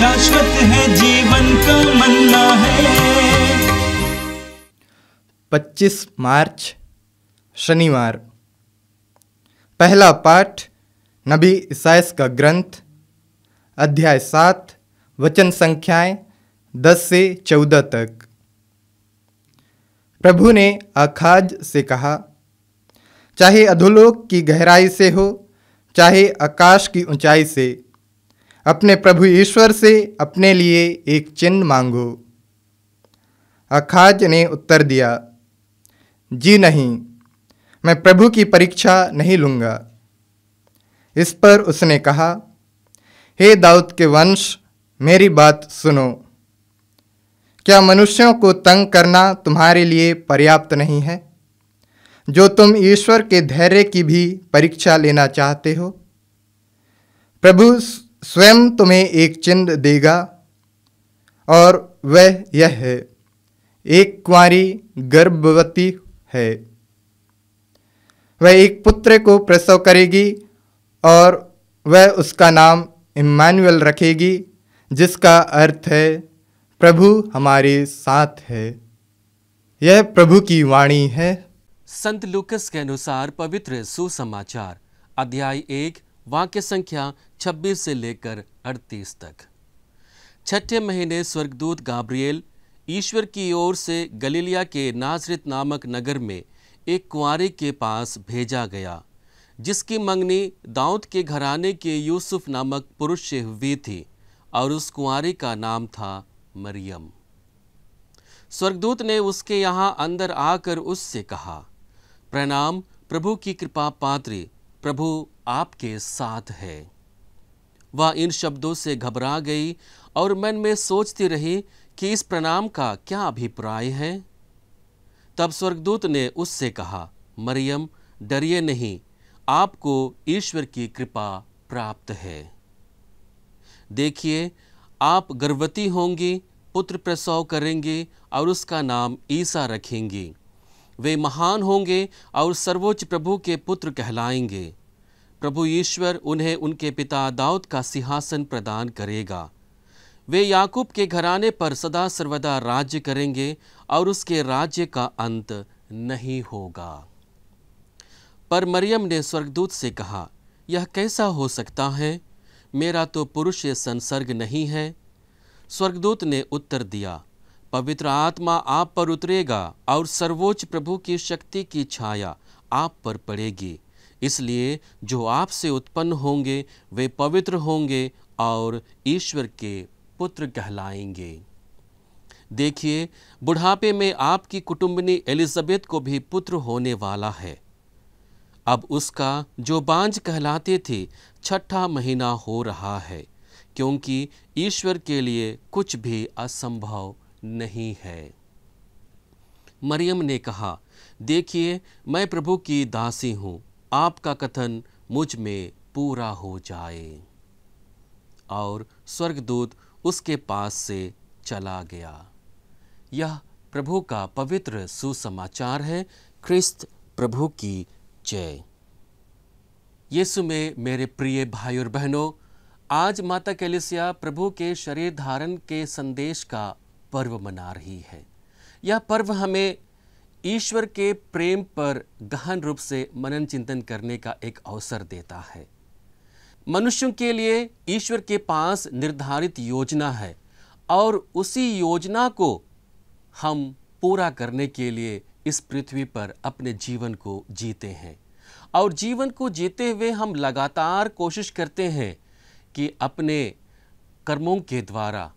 शाश्वत है जीवन का मन्ना है 25 मार्च शनिवार पहला पाठ नबी ईसाइस का ग्रंथ अध्याय सात वचन संख्याएं दस से चौदह तक प्रभु ने अखाज से कहा चाहे अधोलोक की गहराई से हो चाहे आकाश की ऊंचाई से अपने प्रभु ईश्वर से अपने लिए एक चिन्ह मांगो अखाज ने उत्तर दिया जी नहीं मैं प्रभु की परीक्षा नहीं लूंगा इस पर उसने कहा हे दाऊद के वंश मेरी बात सुनो क्या मनुष्यों को तंग करना तुम्हारे लिए पर्याप्त नहीं है जो तुम ईश्वर के धैर्य की भी परीक्षा लेना चाहते हो प्रभु स्वयं तुम्हें एक चिन्ह देगा और वह यह है एक कुंवारी गर्भवती है वह एक पुत्र को प्रसव करेगी और वह उसका नाम इमानुअल रखेगी जिसका अर्थ है प्रभु हमारे साथ है यह प्रभु की वाणी है संत लुकस के अनुसार पवित्र सुसमाचार अध्याय एक वाक्य संख्या 26 से लेकर 38 तक छठे महीने स्वर्गदूत गाब्रियल ईश्वर की ओर से गलीलिया के नाजरित नामक नगर में एक कुंवारी के पास भेजा गया जिसकी मंगनी दाऊद के घराने के यूसुफ नामक पुरुष से हुई थी और उस कुंवारी का नाम था मरियम स्वर्गदूत ने उसके यहाँ अंदर आकर उससे कहा प्रणाम प्रभु की कृपा पात्री प्रभु आपके साथ है वह इन शब्दों से घबरा गई और मन में सोचती रही कि इस प्रणाम का क्या अभिप्राय है तब स्वर्गदूत ने उससे कहा मरियम डरिए नहीं आपको ईश्वर की कृपा प्राप्त है देखिए आप गर्भवती होंगी पुत्र प्रसव करेंगी और उसका नाम ईसा रखेंगी वे महान होंगे और सर्वोच्च प्रभु के पुत्र कहलाएंगे प्रभु ईश्वर उन्हें उनके पिता दाऊद का सिंहासन प्रदान करेगा वे याकूब के घराने पर सदा सर्वदा राज्य करेंगे और उसके राज्य का अंत नहीं होगा पर मरियम ने स्वर्गदूत से कहा यह कैसा हो सकता है मेरा तो पुरुष संसर्ग नहीं है स्वर्गदूत ने उत्तर दिया पवित्र आत्मा आप पर उतरेगा और सर्वोच्च प्रभु की शक्ति की छाया आप पर पड़ेगी इसलिए जो आपसे उत्पन्न होंगे वे पवित्र होंगे और ईश्वर के पुत्र कहलाएंगे देखिए बुढ़ापे में आपकी कुटुंबनी एलिजाबेथ को भी पुत्र होने वाला है अब उसका जो बांझ कहलाते थे छठा महीना हो रहा है क्योंकि ईश्वर के लिए कुछ भी असंभव नहीं है मरियम ने कहा देखिए मैं प्रभु की दासी हूं आपका कथन मुझ में पूरा हो जाए और स्वर्गदूत उसके पास से चला गया यह प्रभु का पवित्र सुसमाचार है ख्रिस्त प्रभु की जय यीशु में मेरे प्रिय भाई और बहनों आज माता कैलिसिया प्रभु के शरीर धारण के संदेश का पर्व मना रही है यह पर्व हमें ईश्वर के प्रेम पर गहन रूप से मनन चिंतन करने का एक अवसर देता है मनुष्यों के लिए ईश्वर के पास निर्धारित योजना है और उसी योजना को हम पूरा करने के लिए इस पृथ्वी पर अपने जीवन को जीते हैं और जीवन को जीते हुए हम लगातार कोशिश करते हैं कि अपने कर्मों के द्वारा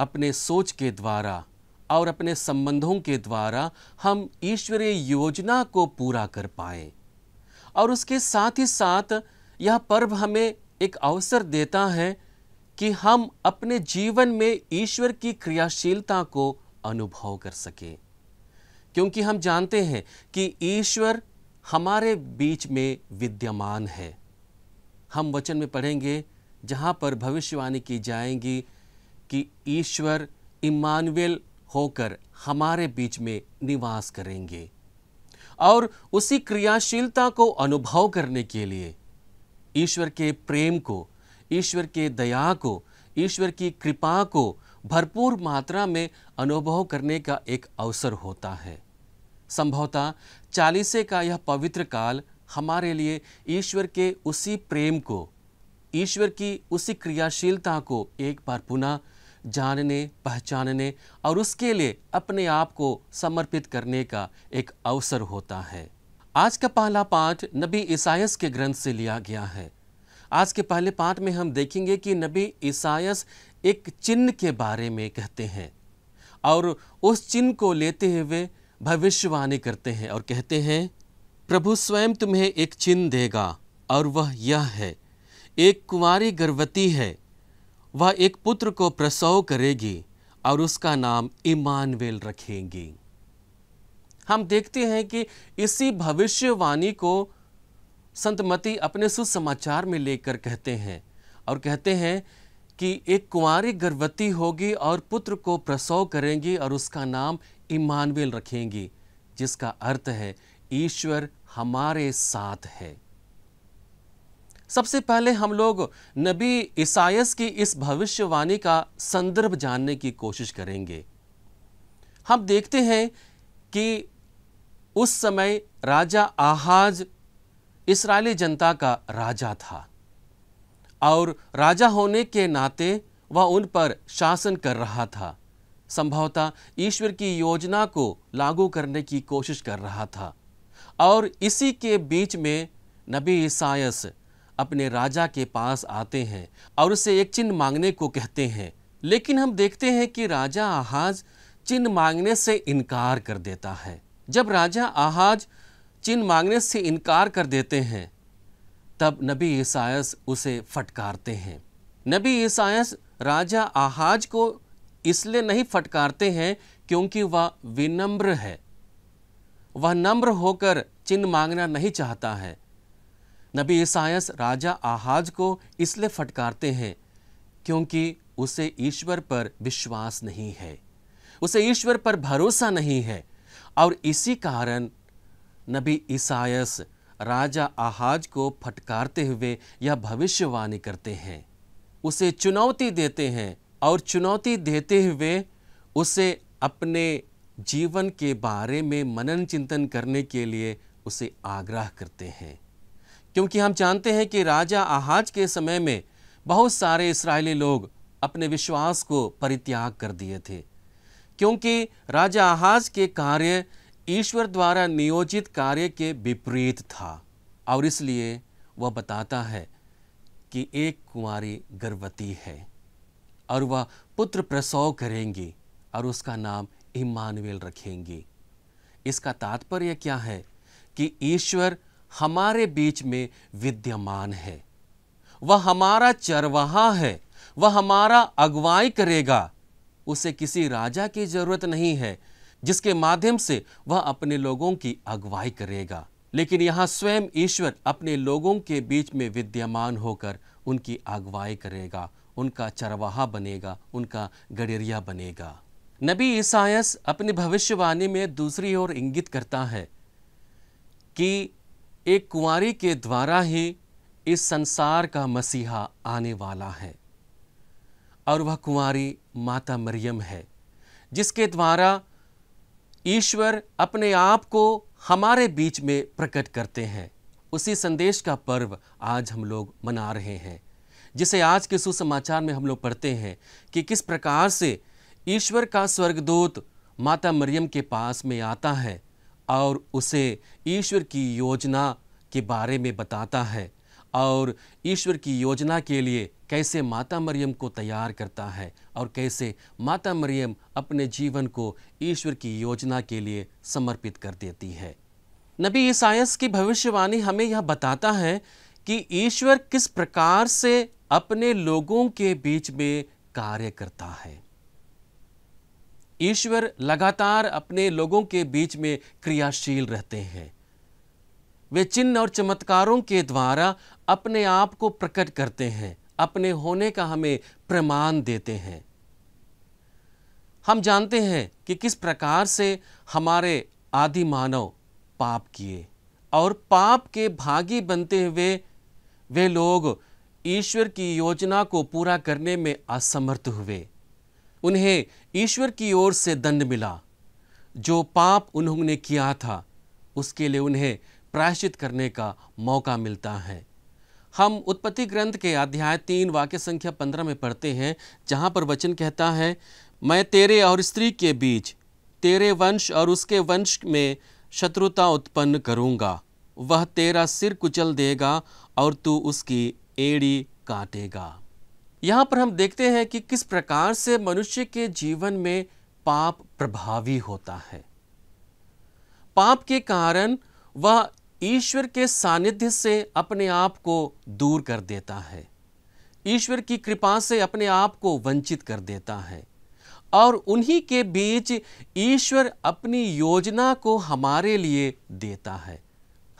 अपने सोच के द्वारा और अपने संबंधों के द्वारा हम ईश्वरीय योजना को पूरा कर पाए और उसके साथ ही साथ यह पर्व हमें एक अवसर देता है कि हम अपने जीवन में ईश्वर की क्रियाशीलता को अनुभव कर सकें क्योंकि हम जानते हैं कि ईश्वर हमारे बीच में विद्यमान है हम वचन में पढ़ेंगे जहाँ पर भविष्यवाणी की जाएंगी कि ईश्वर इमानुएल होकर हमारे बीच में निवास करेंगे और उसी क्रियाशीलता को अनुभव करने के लिए ईश्वर के प्रेम को ईश्वर के दया को ईश्वर की कृपा को भरपूर मात्रा में अनुभव करने का एक अवसर होता है संभवतः चालीसे का यह पवित्र काल हमारे लिए ईश्वर के उसी प्रेम को ईश्वर की उसी क्रियाशीलता को एक बार पुनः जानने पहचानने और उसके लिए अपने आप को समर्पित करने का एक अवसर होता है आज का पहला पाठ नबी ईसायस के ग्रंथ से लिया गया है आज के पहले पाठ में हम देखेंगे कि नबी ईसायस एक चिन्ह के बारे में कहते हैं और उस चिन्ह को लेते हुए भविष्यवाणी करते हैं और कहते हैं प्रभु स्वयं तुम्हें एक चिन्ह देगा और वह यह है एक कुंवारी गर्भवती है वह एक पुत्र को प्रसव करेगी और उसका नाम इमानवेल रखेंगी हम देखते हैं कि इसी भविष्यवाणी को संत मती अपने सुसमाचार में लेकर कहते हैं और कहते हैं कि एक कुंवारी गर्भवती होगी और पुत्र को प्रसव करेंगी और उसका नाम इमानवेल रखेंगी जिसका अर्थ है ईश्वर हमारे साथ है सबसे पहले हम लोग नबी ईसाइस की इस भविष्यवाणी का संदर्भ जानने की कोशिश करेंगे हम देखते हैं कि उस समय राजा आहाज इसराइली जनता का राजा था और राजा होने के नाते वह उन पर शासन कर रहा था संभवतः ईश्वर की योजना को लागू करने की कोशिश कर रहा था और इसी के बीच में नबी ईसायस अपने राजा के पास आते हैं और उसे एक चिन्ह मांगने को कहते हैं लेकिन हम देखते हैं कि राजा आहाज चिन्ह मांगने से इनकार कर देता है जब राजा आहाज चिन्ह मांगने से इनकार कर देते हैं तब नबी ईसायस उसे फटकारते हैं नबी ईसायस राजा आहाज को इसलिए नहीं फटकारते हैं क्योंकि वह विनम्र है वह नम्र होकर चिन्ह मांगना नहीं चाहता है नबी ईसायस राजा आहाज को इसलिए फटकारते हैं क्योंकि उसे ईश्वर पर विश्वास नहीं है उसे ईश्वर पर भरोसा नहीं है और इसी कारण नबी ईसायस राजा आहाज को फटकारते हुए यह भविष्यवाणी करते हैं उसे चुनौती देते हैं और चुनौती देते हुए उसे अपने जीवन के बारे में मनन चिंतन करने के लिए उसे आग्रह करते हैं क्योंकि हम जानते हैं कि राजा आहाज के समय में बहुत सारे इसराइली लोग अपने विश्वास को परित्याग कर दिए थे क्योंकि राजा आहाज के कार्य ईश्वर द्वारा नियोजित कार्य के विपरीत था और इसलिए वह बताता है कि एक कुंवारी गर्भवती है और वह पुत्र प्रसव करेंगी और उसका नाम इमानुएल रखेंगी इसका तात्पर्य क्या है कि ईश्वर हमारे बीच में विद्यमान है वह हमारा चरवाहा है वह हमारा अगुवाई करेगा उसे किसी राजा की जरूरत नहीं है जिसके माध्यम से वह अपने लोगों की अगुवाई करेगा लेकिन यहां स्वयं ईश्वर अपने लोगों के बीच में विद्यमान होकर उनकी अगुवाई करेगा उनका चरवाहा बनेगा उनका गडेरिया बनेगा नबी ईसायस अपनी भविष्यवाणी में दूसरी ओर इंगित करता है कि एक कुंवारी के द्वारा ही इस संसार का मसीहा आने वाला है और वह कुंवारी माता मरियम है जिसके द्वारा ईश्वर अपने आप को हमारे बीच में प्रकट करते हैं उसी संदेश का पर्व आज हम लोग मना रहे हैं जिसे आज के सुसमाचार में हम लोग पढ़ते हैं कि किस प्रकार से ईश्वर का स्वर्गदूत माता मरियम के पास में आता है और उसे ईश्वर की योजना के बारे में बताता है और ईश्वर की योजना के लिए कैसे माता मरियम को तैयार करता है और कैसे माता मरियम अपने जीवन को ईश्वर की योजना के लिए समर्पित कर देती है नबी ईसायस की भविष्यवाणी हमें यह बताता है कि ईश्वर किस प्रकार से अपने लोगों के बीच में कार्य करता है ईश्वर लगातार अपने लोगों के बीच में क्रियाशील रहते हैं वे चिन्ह और चमत्कारों के द्वारा अपने आप को प्रकट करते हैं अपने होने का हमें प्रमाण देते हैं हम जानते हैं कि किस प्रकार से हमारे आदि मानव पाप किए और पाप के भागी बनते हुए वे लोग ईश्वर की योजना को पूरा करने में असमर्थ हुए उन्हें ईश्वर की ओर से दंड मिला जो पाप उन्होंने किया था उसके लिए उन्हें प्रायश्चित करने का मौका मिलता है हम उत्पत्ति ग्रंथ के अध्याय तीन वाक्य संख्या पंद्रह में पढ़ते हैं जहाँ पर वचन कहता है मैं तेरे और स्त्री के बीच तेरे वंश और उसके वंश में शत्रुता उत्पन्न करूँगा वह तेरा सिर कुचल देगा और तू उसकी एड़ी काटेगा यहाँ पर हम देखते हैं कि किस प्रकार से मनुष्य के जीवन में पाप प्रभावी होता है पाप के कारण वह ईश्वर के सानिध्य से अपने आप को दूर कर देता है ईश्वर की कृपा से अपने आप को वंचित कर देता है और उन्हीं के बीच ईश्वर अपनी योजना को हमारे लिए देता है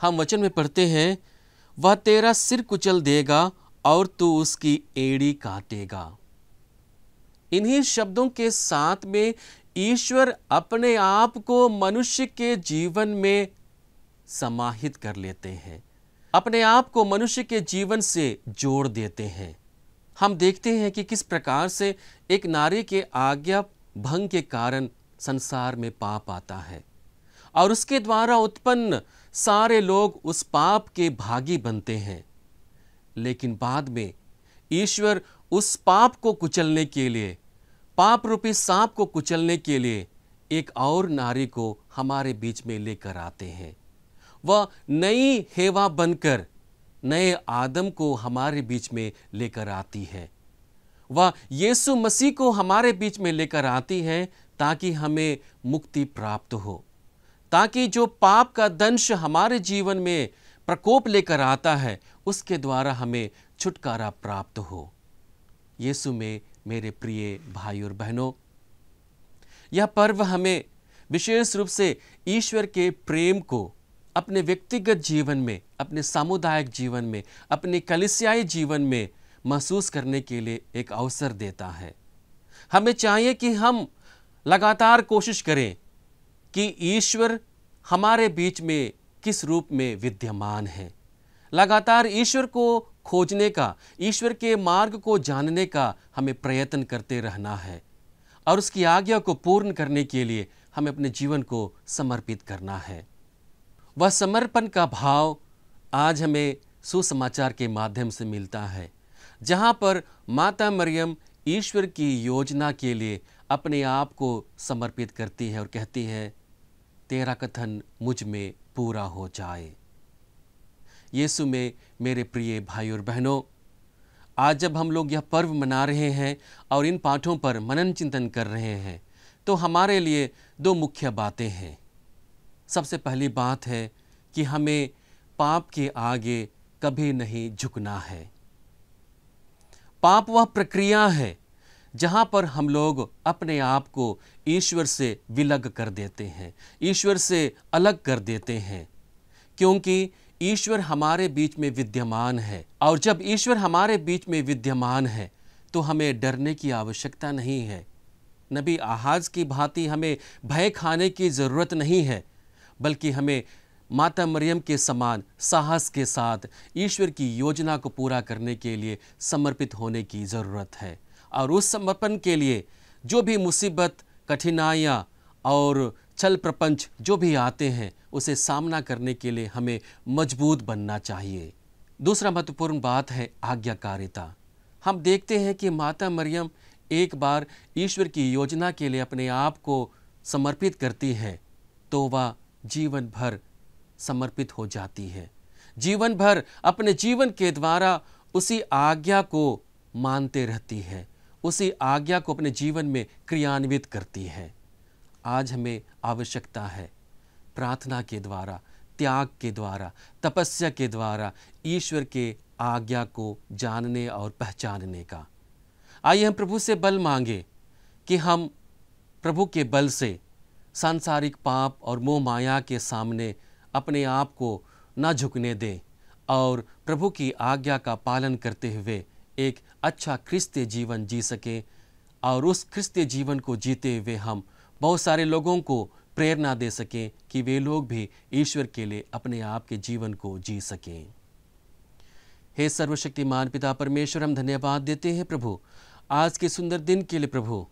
हम वचन में पढ़ते हैं वह तेरा सिर कुचल देगा और तू उसकी एड़ी काटेगा इन्हीं शब्दों के साथ में ईश्वर अपने आप को मनुष्य के जीवन में समाहित कर लेते हैं अपने आप को मनुष्य के जीवन से जोड़ देते हैं हम देखते हैं कि किस प्रकार से एक नारी के आज्ञा भंग के कारण संसार में पाप आता है और उसके द्वारा उत्पन्न सारे लोग उस पाप के भागी बनते हैं लेकिन बाद में ईश्वर उस पाप को कुचलने के लिए पाप रूपी सांप को कुचलने के लिए एक और नारी को हमारे बीच में लेकर आते हैं वह नई हेवा बनकर नए आदम को हमारे बीच में लेकर आती है वह यीशु मसीह को हमारे बीच में लेकर आती है ताकि हमें मुक्ति प्राप्त हो ताकि जो पाप का दंश हमारे जीवन में प्रकोप लेकर आता है उसके द्वारा हमें छुटकारा प्राप्त हो यीशु में मेरे प्रिय भाई और बहनों यह पर्व हमें विशेष रूप से ईश्वर के प्रेम को अपने व्यक्तिगत जीवन में अपने सामुदायिक जीवन में अपने कलिसियाई जीवन में महसूस करने के लिए एक अवसर देता है हमें चाहिए कि हम लगातार कोशिश करें कि ईश्वर हमारे बीच में किस रूप में विद्यमान है लगातार ईश्वर को खोजने का ईश्वर के मार्ग को जानने का हमें प्रयत्न करते रहना है और उसकी आज्ञा को पूर्ण करने के लिए हमें अपने जीवन को समर्पित करना है वह समर्पण का भाव आज हमें सुसमाचार के माध्यम से मिलता है जहाँ पर माता मरियम ईश्वर की योजना के लिए अपने आप को समर्पित करती है और कहती है तेरा कथन मुझ में पूरा हो जाए यीशु में मेरे प्रिय भाई और बहनों आज जब हम लोग यह पर्व मना रहे हैं और इन पाठों पर मनन चिंतन कर रहे हैं तो हमारे लिए दो मुख्य बातें हैं सबसे पहली बात है कि हमें पाप के आगे कभी नहीं झुकना है पाप वह प्रक्रिया है जहाँ पर हम लोग अपने आप को ईश्वर से विलग कर देते हैं ईश्वर से अलग कर देते हैं क्योंकि ईश्वर हमारे बीच में विद्यमान है और जब ईश्वर हमारे बीच में विद्यमान है तो हमें डरने की आवश्यकता नहीं है नबी आहाज की भांति हमें भय खाने की ज़रूरत नहीं है बल्कि हमें माता मरियम के समान साहस के साथ ईश्वर की योजना को पूरा करने के लिए समर्पित होने की ज़रूरत है और उस समर्पण के लिए जो भी मुसीबत कठिनाइयाँ और छल प्रपंच जो भी आते हैं उसे सामना करने के लिए हमें मजबूत बनना चाहिए दूसरा महत्वपूर्ण बात है आज्ञाकारिता हम देखते हैं कि माता मरियम एक बार ईश्वर की योजना के लिए अपने आप को समर्पित करती है तो वह जीवन भर समर्पित हो जाती है जीवन भर अपने जीवन के द्वारा उसी आज्ञा को मानते रहती है उसी आज्ञा को अपने जीवन में क्रियान्वित करती है आज हमें आवश्यकता है प्रार्थना के द्वारा त्याग के द्वारा तपस्या के द्वारा ईश्वर के आज्ञा को जानने और पहचानने का आइए हम प्रभु से बल मांगे कि हम प्रभु के बल से सांसारिक पाप और मोह माया के सामने अपने आप को न झुकने दें और प्रभु की आज्ञा का पालन करते हुए एक अच्छा ख्रिस्तीय जीवन जी सकें और उस ख्रिस्तीय जीवन को जीते हुए हम बहुत सारे लोगों को प्रेरणा दे सकें कि वे लोग भी ईश्वर के लिए अपने आप के जीवन को जी सकें हे सर्वशक्तिमान पिता परमेश्वर हम धन्यवाद देते हैं प्रभु आज के सुंदर दिन के लिए प्रभु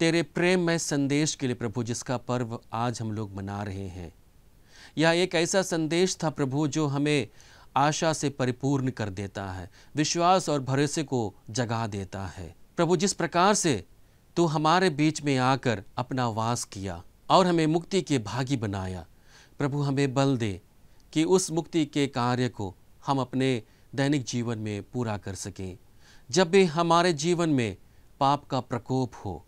तेरे प्रेममय संदेश के लिए प्रभु जिसका पर्व आज हम लोग मना रहे हैं यह एक ऐसा संदेश था प्रभु जो हमें आशा से परिपूर्ण कर देता है विश्वास और भरोसे को जगा देता है प्रभु जिस प्रकार से तू हमारे बीच में आकर अपना वास किया और हमें मुक्ति के भागी बनाया प्रभु हमें बल दे कि उस मुक्ति के कार्य को हम अपने दैनिक जीवन में पूरा कर सकें जब भी हमारे जीवन में पाप का प्रकोप हो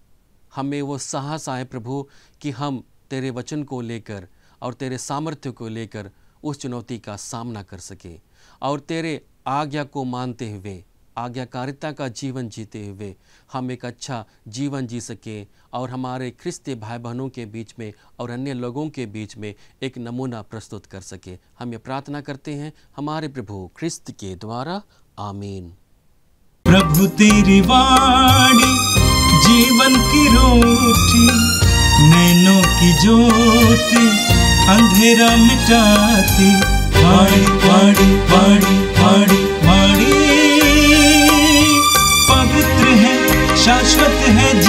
हमें वो साहस आए प्रभु कि हम तेरे वचन को लेकर और तेरे सामर्थ्य को लेकर उस चुनौती का सामना कर सके और तेरे आज्ञा को मानते हुए आज्ञाकारिता का जीवन जीते हुए हम एक अच्छा जीवन जी सकें और हमारे ख्रिस्ती भाई बहनों के बीच में और अन्य लोगों के बीच में एक नमूना प्रस्तुत कर सके हम ये प्रार्थना करते हैं हमारे प्रभु ख्रिस्त के द्वारा आमीन प्रभु तेरी वाणी जीवन की रोटी नैनों की ज्योति अंधेरा मिटाती पाड़ी पाड़ी पाड़ी पाड़ी पाड़ी पवित्र है शाश्वत है